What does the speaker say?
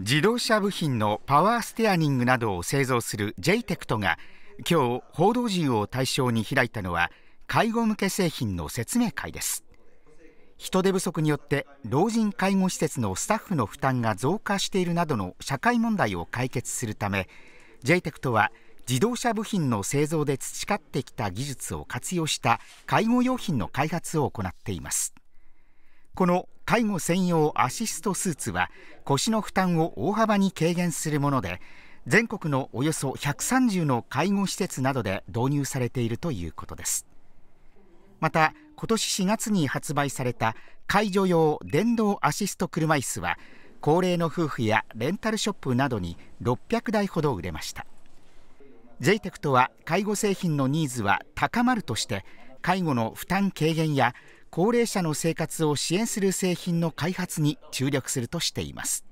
自動車部品のパワーステアリングなどを製造する j t e c トが今日報道陣を対象に開いたのは介護向け製品の説明会です人手不足によって老人介護施設のスタッフの負担が増加しているなどの社会問題を解決するため j t e c トは自動車部品の製造で培ってきた技術を活用した介護用品の開発を行っていますこの介護専用アシストスーツは腰の負担を大幅に軽減するもので全国のおよそ130の介護施設などで導入されているということですまた今年4月に発売された介助用電動アシスト車椅子は高齢の夫婦やレンタルショップなどに600台ほど売れました JTEC とは介護製品のニーズは高まるとして介護の負担軽減や高齢者の生活を支援する製品の開発に注力するとしています